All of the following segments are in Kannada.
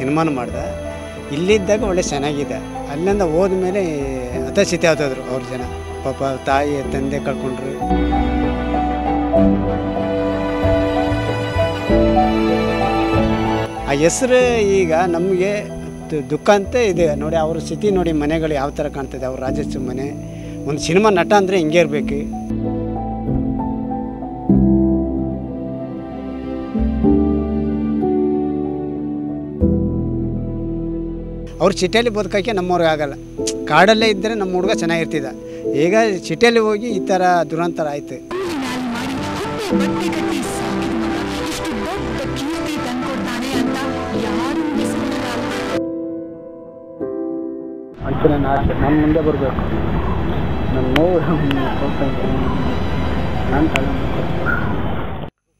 ಸಿನಿಮಾನು ಮಾಡಿದೆ ಇಲ್ಲಿದ್ದಾಗ ಒಳ್ಳೆ ಚೆನ್ನಾಗಿದೆ ಅಲ್ಲಿಂದ ಹೋದ್ಮೇಲೆ ಹತಸ್ಥಿತಿ ಆಗ್ತದ್ರು ಅವ್ರ ಜನ ಪಾಪ ತಾಯಿ ತಂದೆ ಕಳ್ಕೊಂಡ್ರು ಆ ಹೆಸರು ಈಗ ನಮಗೆ ದುಃಖ ಅಂತ ಇದೆ ನೋಡಿ ಅವ್ರ ಸ್ಥಿತಿ ನೋಡಿ ಮನೆಗಳು ಯಾವ ಥರ ಕಾಣ್ತದೆ ಅವ್ರ ರಾಜಸ್ವ ಮನೆ ಒಂದು ಸಿನಿಮಾ ನಟ ಅಂದರೆ ಹಿಂಗೆ ಇರಬೇಕು ಅವ್ರು ಚಿಟಿಯಲ್ಲಿ ಬದುಕೋಕ್ಕೆ ನಮ್ಮವ್ರಿಗೆ ಆಗಲ್ಲ ಕಾಡಲ್ಲೇ ಇದ್ದರೆ ನಮ್ಮ ಹುಡುಗ ಚೆನ್ನಾಗಿರ್ತಿದ್ದ ಈಗ ಚಿಟಿಯಲ್ಲಿ ಹೋಗಿ ಈ ಥರ ದುರಂತರ ಆಯಿತು ನಮ್ಮ ಮುಂದೆ ಬರಬೇಕು ನಮ್ಮ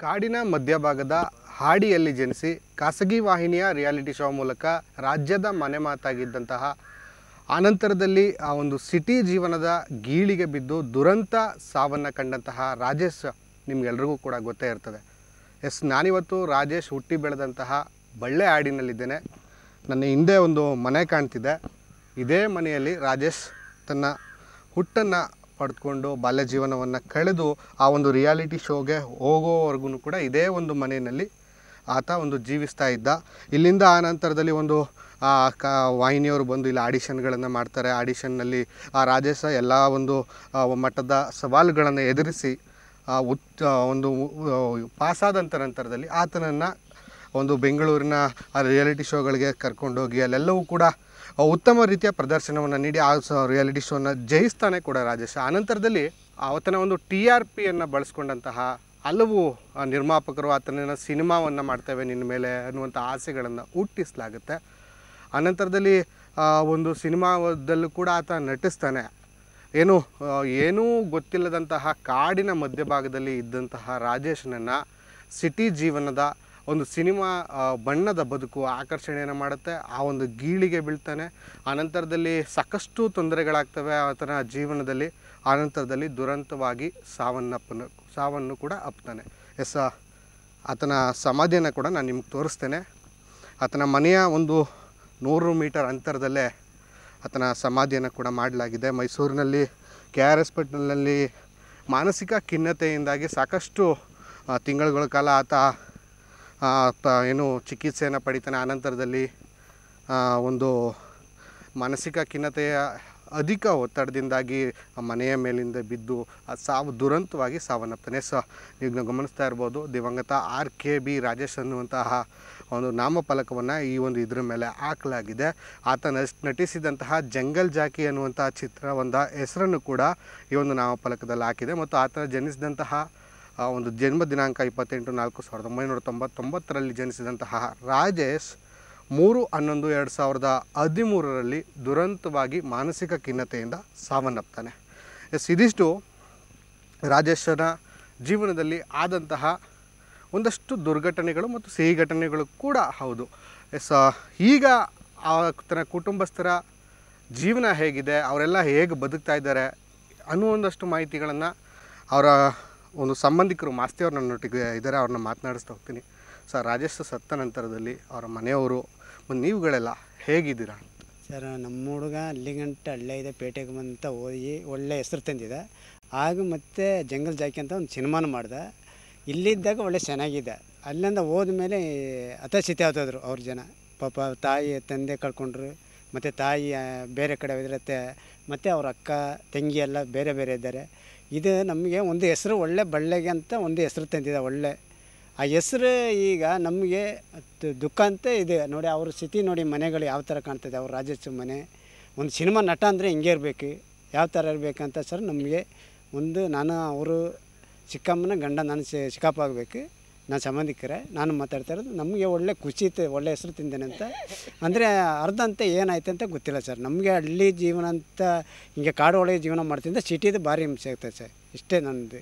ಕಾಡಿನ ಮಧ್ಯಭಾಗದ ಹಾಡಿಯಲ್ಲಿ ಜನಿಸಿ ಖಾಸಗಿ ವಾಹಿನಿಯ ರಿಯಾಲಿಟಿ ಶೋ ಮೂಲಕ ರಾಜ್ಯದ ಮನೆ ಮಾತಾಗಿದ್ದಂತಹ ಆನಂತರದಲ್ಲಿ ಆ ಒಂದು ಸಿಟಿ ಜೀವನದ ಗೀಳಿಗೆ ಬಿದ್ದು ದುರಂತ ಸಾವನ್ನು ಕಂಡಂತಹ ರಾಜೇಶ್ ನಿಮಗೆಲ್ರಿಗೂ ಕೂಡ ಗೊತ್ತೇ ಇರ್ತದೆ ಎಸ್ ನಾನಿವತ್ತು ರಾಜೇಶ್ ಹುಟ್ಟಿ ಬೆಳೆದಂತಹ ಬಳ್ಳೆ ಹಾಡಿನಲ್ಲಿದ್ದೇನೆ ನನ್ನ ಹಿಂದೆ ಒಂದು ಮನೆ ಕಾಣ್ತಿದೆ ಇದೇ ಮನೆಯಲ್ಲಿ ರಾಜೇಶ್ ತನ್ನ ಹುಟ್ಟನ್ನು ಪಡ್ಕೊಂಡು ಬಾಲ್ಯ ಜೀವನವನ್ನು ಕಳೆದು ಆ ಒಂದು ರಿಯಾಲಿಟಿ ಶೋಗೆ ಹೋಗೋವರೆಗೂ ಕೂಡ ಇದೇ ಒಂದು ಮನೆಯಲ್ಲಿ ಆತ ಒಂದು ಜೀವಿಸ್ತಾ ಇದ್ದ ಇಲ್ಲಿಂದ ಆ ನಂತರದಲ್ಲಿ ಒಂದು ಕ ವಾಹಿನಿಯವರು ಬಂದು ಇಲ್ಲಿ ಆಡಿಷನ್ಗಳನ್ನು ಮಾಡ್ತಾರೆ ಆಡಿಷನ್ನಲ್ಲಿ ಆ ರಾಜೇಶ ಎಲ್ಲ ಒಂದು ಮಟ್ಟದ ಸವಾಲುಗಳನ್ನು ಎದುರಿಸಿ ಉತ್ ಒಂದು ಪಾಸಾದಂಥ ನಂತರದಲ್ಲಿ ಆತನನ್ನು ಒಂದು ಬೆಂಗಳೂರಿನ ರಿಯಾಲಿಟಿ ಶೋಗಳಿಗೆ ಕರ್ಕೊಂಡೋಗಿ ಅಲ್ಲೆಲ್ಲವೂ ಕೂಡ ಉತ್ತಮ ರೀತಿಯ ಪ್ರದರ್ಶನವನ್ನು ನೀಡಿ ಆ ರಿಯಾಲಿಟಿ ಶೋನ ಜಯಿಸ್ತಾನೆ ಕೂಡ ರಾಜೇಶ ಆನಂತರದಲ್ಲಿ ಆತನ ಒಂದು ಟಿ ಆರ್ ಪಿಯನ್ನು ಬಳಸ್ಕೊಂಡಂತಹ ಹಲವು ನಿರ್ಮಾಪಕರು ಆತನ ಸಿನಿಮಾವನ್ನು ಮಾಡ್ತೇವೆ ನಿನ್ನ ಮೇಲೆ ಅನ್ನುವಂಥ ಆಸೆಗಳನ್ನು ಹುಟ್ಟಿಸಲಾಗುತ್ತೆ ಅನಂತರದಲ್ಲಿ ಒಂದು ಸಿನಿಮಾದಲ್ಲೂ ಕೂಡ ಆತ ನಟಿಸ್ತಾನೆ ಏನು ಏನೂ ಗೊತ್ತಿಲ್ಲದಂತಹ ಕಾಡಿನ ಮಧ್ಯಭಾಗದಲ್ಲಿ ಇದ್ದಂತಹ ರಾಜೇಶನನ್ನು ಸಿಟಿ ಜೀವನದ ಒಂದು ಸಿನಿಮಾ ಬಣ್ಣದ ಬದುಕು ಆಕರ್ಷಣೆಯನ್ನು ಮಾಡುತ್ತೆ ಆ ಒಂದು ಗೀಳಿಗೆ ಬೀಳ್ತಾನೆ ಆನಂತರದಲ್ಲಿ ಸಾಕಷ್ಟು ತೊಂದರೆಗಳಾಗ್ತವೆ ಆತನ ಜೀವನದಲ್ಲಿ ಆನಂತರದಲ್ಲಿ ದುರಂತವಾಗಿ ಸಾವನ್ನಪ್ಪನ ಸಾವನ್ನು ಕೂಡ ಅಪ್ತಾನೆ ಎಸ್ ಆತನ ಸಮಾಧಿಯನ್ನು ಕೂಡ ನಾನು ನಿಮ್ಗೆ ತೋರಿಸ್ತೇನೆ ಆತನ ಮನೆಯ ಒಂದು ನೂರು ಮೀಟರ್ ಅಂತರದಲ್ಲೇ ಆತನ ಸಮಾಧಿಯನ್ನು ಕೂಡ ಮಾಡಲಾಗಿದೆ ಮೈಸೂರಿನಲ್ಲಿ ಕೆ ಆರ್ ಎಸ್ ಮಾನಸಿಕ ಖಿನ್ನತೆಯಿಂದಾಗಿ ಸಾಕಷ್ಟು ತಿಂಗಳುಗಳ ಕಾಲ ಆತ ಏನು ಚಿಕಿತ್ಸೆಯನ್ನು ಪಡಿತಾನೆ ಆನಂತರದಲ್ಲಿ ಒಂದು ಮಾನಸಿಕ ಖಿನ್ನತೆಯ ಅಧಿಕ ಒತ್ತಡದಿಂದಾಗಿ ಮನೆಯ ಮೇಲಿಂದ ಬಿದ್ದು ಸಾವು ದುರಂತವಾಗಿ ಸಾವನ್ನಪ್ತಾನೆ ಸೊ ಈಗ ಗಮನಿಸ್ತಾ ಇರ್ಬೋದು ದಿವಂಗತ ಆರ್ ಕೆ ಬಿ ರಾಜೇಶ್ ಅನ್ನುವಂತಹ ಒಂದು ನಾಮಫಲಕವನ್ನು ಈ ಒಂದು ಇದ್ರ ಮೇಲೆ ಹಾಕಲಾಗಿದೆ ಆತ ನಟಿಸಿದಂತಹ ಜಂಗಲ್ ಜಾಕಿ ಅನ್ನುವಂತಹ ಚಿತ್ರವೊಂದ ಹೆಸರನ್ನು ಕೂಡ ಈ ಒಂದು ನಾಮಫಲಕದಲ್ಲಿ ಹಾಕಿದೆ ಮತ್ತು ಆತ ಜನಿಸಿದಂತಹ ಒಂದು ಜನ್ಮ ದಿನಾಂಕ ಇಪ್ಪತ್ತೆಂಟು ನಾಲ್ಕು ಸಾವಿರದ ಒಂಬೈನೂರ ತೊಂಬತ್ತೊಂಬತ್ತರಲ್ಲಿ ಜನಿಸಿದಂತಹ ರಾಜೇಶ್ ಮೂರು ಹನ್ನೊಂದು ಎರಡು ಸಾವಿರದ ಹದಿಮೂರರಲ್ಲಿ ದುರಂತವಾಗಿ ಮಾನಸಿಕ ಖಿನ್ನತೆಯಿಂದ ಸಾವನ್ನಪ್ತಾನೆ ಎಸ್ ಇದಿಷ್ಟು ರಾಜೇಶನ ಜೀವನದಲ್ಲಿ ಆದಂತಹ ಒಂದಷ್ಟು ದುರ್ಘಟನೆಗಳು ಮತ್ತು ಸಿಹಿ ಘಟನೆಗಳು ಕೂಡ ಹೌದು ಎಸ್ ಈಗ ತನ್ನ ಕುಟುಂಬಸ್ಥರ ಜೀವನ ಹೇಗಿದೆ ಅವರೆಲ್ಲ ಹೇಗೆ ಬದುಕ್ತಾ ಇದ್ದಾರೆ ಅನ್ನೋ ಒಂದಷ್ಟು ಮಾಹಿತಿಗಳನ್ನು ಅವರ ಒಂದು ಸಂಬಂಧಿಕರು ಮಾಸ್ತಿಯವ್ರನ್ನ ನೋಟಿಗೆ ಇದ್ದಾರೆ ಅವ್ರನ್ನ ಮಾತನಾಡಿಸ್ತಾ ಹೋಗ್ತೀನಿ ಸರ್ ರಾಜೇಶ್ ಸತ್ತ ನಂತರದಲ್ಲಿ ಅವರ ಮನೆಯವರು ಒಂದು ನೀವುಗಳೆಲ್ಲ ಹೇಗಿದ್ದೀರಾ ಸರ್ ನಮ್ಮ ಹುಡುಗ ಅಲ್ಲಿಗಂಟ ಹಳ್ಳೆ ಅಲ್ಲೇ ಇದೆ ಪೇಟೆಗೆ ಬಂತ ಓದಿ ಒಳ್ಳೆ ಹೆಸರು ತಂದಿದೆ ಆಗ ಮತ್ತೆ ಜಂಗಲ್ ಜಾಕಿ ಅಂತ ಒಂದು ಸಿನಿಮಾನು ಮಾಡಿದೆ ಇಲ್ಲಿದ್ದಾಗ ಒಳ್ಳೆ ಚೆನ್ನಾಗಿದೆ ಅಲ್ಲಿಂದ ಹೋದ ಮೇಲೆ ಹತಾಶಿತೆ ಆದೋದ್ರು ಅವ್ರ ಜನ ಪಾಪ ತಾಯಿ ತಂದೆ ಕಳ್ಕೊಂಡ್ರು ಮತ್ತು ತಾಯಿ ಬೇರೆ ಕಡೆ ಇದ್ರತ್ತೆ ಮತ್ತು ಅವ್ರ ಅಕ್ಕ ತಂಗಿ ಎಲ್ಲ ಬೇರೆ ಬೇರೆ ಇದ್ದಾರೆ ಇದು ನಮಗೆ ಒಂದು ಹೆಸರು ಒಳ್ಳೆ ಬಳ್ಳೆಗೆ ಅಂತ ಒಂದು ಹೆಸರು ತಂದಿದೆ ಒಳ್ಳೆ ಆ ಹೆಸರು ಈಗ ನಮಗೆ ದುಃಖ ಅಂತ ಇದೆ ನೋಡಿ ಅವ್ರ ಸ್ಥಿತಿ ನೋಡಿ ಮನೆಗಳು ಯಾವ ಥರ ಕಾಣ್ತದೆ ಅವ್ರ ರಾಜಸ್ವ ಮನೆ ಒಂದು ಸಿನಿಮಾ ನಟ ಅಂದರೆ ಹಿಂಗೆ ಇರಬೇಕು ಯಾವ ಥರ ಇರಬೇಕಂತ ಸರ್ ನಮಗೆ ಒಂದು ನಾನು ಅವರು ಚಿಕ್ಕಮ್ಮನ ಗಂಡ ನಾನು ಸಿಕ್ಕಪ್ಪ ಆಗಬೇಕು ನಾನು ಸಂಬಂಧಿಕರೇ ನಾನು ಮಾತಾಡ್ತಾ ಇರೋದು ನಮಗೆ ಒಳ್ಳೆ ಖುಷಿ ಇತ್ತು ಒಳ್ಳೆ ಹೆಸರು ತಿಂದೇನೆ ಅಂತ ಅಂದರೆ ಅರ್ಧ ಅಂತ ಏನಾಯ್ತು ಅಂತ ಗೊತ್ತಿಲ್ಲ ಸರ್ ನಮಗೆ ಹಳ್ಳಿ ಜೀವನ ಅಂತ ಹಿಂಗೆ ಕಾಡು ಒಳಗೆ ಜೀವನ ಮಾಡ್ತಿದ್ದ ಸಿಟಿದು ಭಾರಿ ಹಿಂಸೆ ಆಗ್ತದೆ ಸರ್ ಇಷ್ಟೇ ನನ್ನದು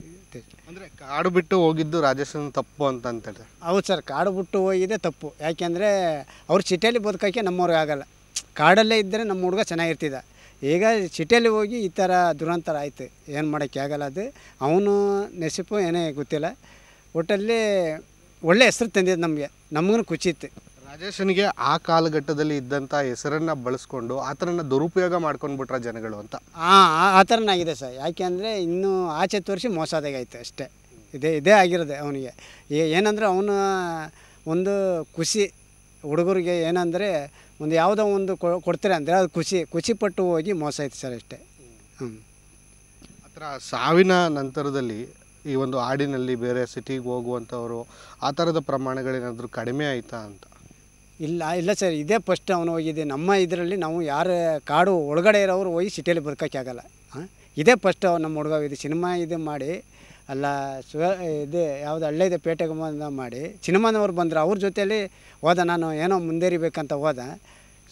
ಅಂದರೆ ಕಾಡು ಬಿಟ್ಟು ಹೋಗಿದ್ದು ರಾಜಸ್ಥಾನ ತಪ್ಪು ಅಂತ ಅಂತೇಳಿ ಹೌದು ಸರ್ ಕಾಡು ಬಿಟ್ಟು ಹೋಗಿದೆ ತಪ್ಪು ಯಾಕೆಂದರೆ ಅವ್ರು ಸಿಟಿಯಲ್ಲಿ ಬದುಕೋಕ್ಕೆ ನಮ್ಮವ್ರಿಗೆ ಆಗೋಲ್ಲ ಕಾಡಲ್ಲೇ ಇದ್ದರೆ ನಮ್ಮ ಹುಡುಗ ಚೆನ್ನಾಗಿರ್ತಿದ್ದ ಈಗ ಸಿಟಿಯಲ್ಲಿ ಹೋಗಿ ಈ ಥರ ದುರಂತರ ಆಯಿತು ಏನು ಮಾಡೋಕ್ಕೆ ಆಗಲ್ಲ ಅದು ಅವನು ನೆಸಿಪು ಏನೇ ಗೊತ್ತಿಲ್ಲ ಒಟ್ಟಲ್ಲಿ ಒಳ್ಳೆ ಹೆಸರು ತಂದಿದೆ ನಮಗೆ ನಮಗೂ ಖುಷಿ ಇತ್ತು ರಾಜೇಶನಿಗೆ ಆ ಕಾಲಘಟ್ಟದಲ್ಲಿ ಇದ್ದಂಥ ಹೆಸರನ್ನು ಬಳಸ್ಕೊಂಡು ಆತನನ್ನು ದುರುಪಯೋಗ ಮಾಡ್ಕೊಂಡ್ಬಿಟ್ರ ಜನಗಳು ಅಂತ ಹಾಂ ಆ ಥರನಾಗಿದೆ ಸರ್ ಯಾಕೆ ಅಂದರೆ ಇನ್ನೂ ಆಚೆ ತೋರಿಸಿ ಆಯ್ತು ಅಷ್ಟೇ ಇದೇ ಇದೇ ಆಗಿರೋದೆ ಅವನಿಗೆ ಏನಂದರೆ ಅವನು ಒಂದು ಖುಷಿ ಹುಡುಗರಿಗೆ ಏನಂದರೆ ಒಂದು ಯಾವುದೋ ಒಂದು ಕೊಡ್ತಾರೆ ಅಂದರೆ ಅದು ಖುಷಿ ಖುಷಿ ಪಟ್ಟು ಹೋಗಿ ಮೋಸ ಆಯ್ತು ಸರ್ ಅಷ್ಟೇ ಹ್ಞೂ ಆ ಥರ ಸಾವಿನ ನಂತರದಲ್ಲಿ ಈ ಒಂದು ಹಾಡಿನಲ್ಲಿ ಬೇರೆ ಸಿಟಿಗೆ ಹೋಗುವಂಥವ್ರು ಆ ಥರದ ಪ್ರಮಾಣಗಳೇನಾದರೂ ಕಡಿಮೆ ಆಯಿತಾ ಅಂತ ಇಲ್ಲ ಇಲ್ಲ ಸರ್ ಇದೇ ಫಸ್ಟ್ ಅವನು ಹೋಗಿದೆ ನಮ್ಮ ಇದರಲ್ಲಿ ನಾವು ಯಾರ ಕಾಡು ಒಳಗಡೆ ಇರೋರು ಹೋಗಿ ಸಿಟಿಯಲ್ಲಿ ಬದುಕೋಕ್ಕಾಗಲ್ಲ ಹಾಂ ಇದೇ ಫಸ್ಟ್ ನಮ್ಮ ಹುಡುಗ ಇದು ಸಿನಿಮಾ ಇದು ಮಾಡಿ ಅಲ್ಲ ಸ್ವ ಇದು ಯಾವುದು ಇದೆ ಪೇಟೆಗೆ ಮಾಡಿ ಸಿನಿಮಾನವ್ರು ಬಂದರು ಅವ್ರ ಜೊತೆಯಲ್ಲಿ ಹೋದ ನಾನು ಏನೋ ಮುಂದೇರಿಬೇಕಂತ ಹೋದ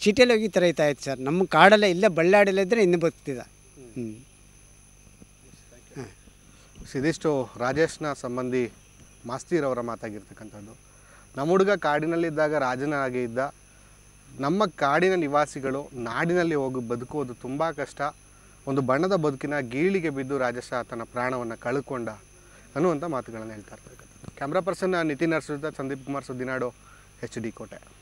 ಸಿಟಿಯಲ್ಲಿ ಹೋಗಿ ಥರ ಇತ್ತು ಸರ್ ನಮ್ಮ ಕಾಡಲ್ಲೇ ಇಲ್ಲೇ ಬಳ್ಳಾಡಲ್ಲಿದ್ದರೆ ಇನ್ನು ಬದುಕ್ತಿದ್ದ ಹ್ಞೂ ಸಿದಿಷ್ಟು ರಾಜೇಶ್ನ ಸಂಬಂಧಿ ಮಾಸ್ತಿರವರ ಮಾತಾಗಿರ್ತಕ್ಕಂಥದ್ದು ನಮ್ಮ ಹುಡುಗ ಕಾಡಿನಲ್ಲಿದ್ದಾಗ ರಾಜನಾಗಿ ಇದ್ದ ನಮ್ಮ ಕಾಡಿನ ನಿವಾಸಿಗಳು ನಾಡಿನಲ್ಲಿ ಹೋಗಿ ಬದುಕುವುದು ತುಂಬ ಕಷ್ಟ ಒಂದು ಬಣ್ಣದ ಬದುಕಿನ ಗೀಳಿಗೆ ಬಿದ್ದು ರಾಜೇಶ ತನ್ನ ಪ್ರಾಣವನ್ನು ಕಳ್ಕೊಂಡ ಅನ್ನುವಂಥ ಮಾತುಗಳನ್ನು ಹೇಳ್ತಾ ಇರ್ತಕ್ಕಂಥದ್ದು ಕ್ಯಾಮ್ರಾ ಪರ್ಸನ್ ನಿತಿನ್ ಅರ್ಸುತ್ತ ಸಂದೀಪ್ ಕುಮಾರ್ ಸುದ್ದಿನಾಡು ಎಚ್ ಡಿ ಕೋಟೆ